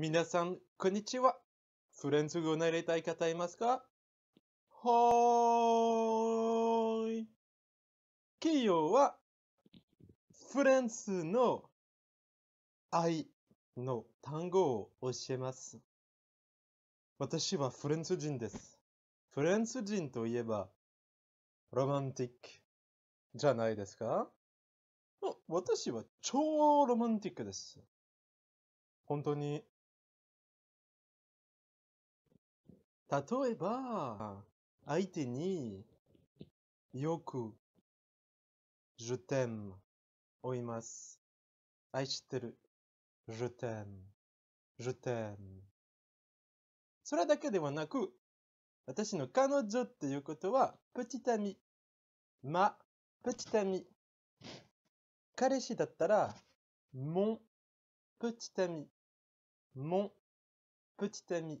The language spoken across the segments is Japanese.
皆さん、こんにちは。フレンズ語習いたい方いますかはーい。企業は、フレンズの愛の単語を教えます。私はフレンズ人です。フレンズ人といえば、ロマンティックじゃないですか私は超ロマンティックです。本当に例えば、相手によく、je t'aime を言います。愛してる。je t'aime, je t'aime. それだけではなく、私の彼女っていうことは、プチタミ。ま、プチタミ。彼氏だったら、も o n プチタミ。mon, プチタミ。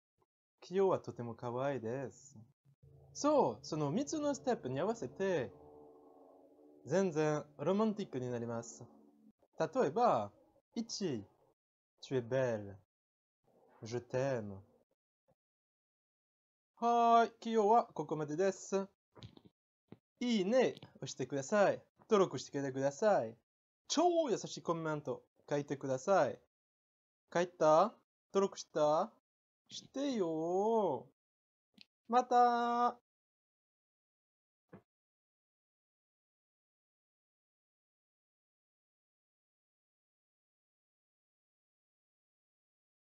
用はとても可愛いです。そう、その3つのステップに合わせて、全然ロマンティックになります。例えば、1、tu es belle, je t'aime。はい、今日はここまでです。いいね押してください。登録してください。超優しいコメント書いてください。書いた登録したしてよ。また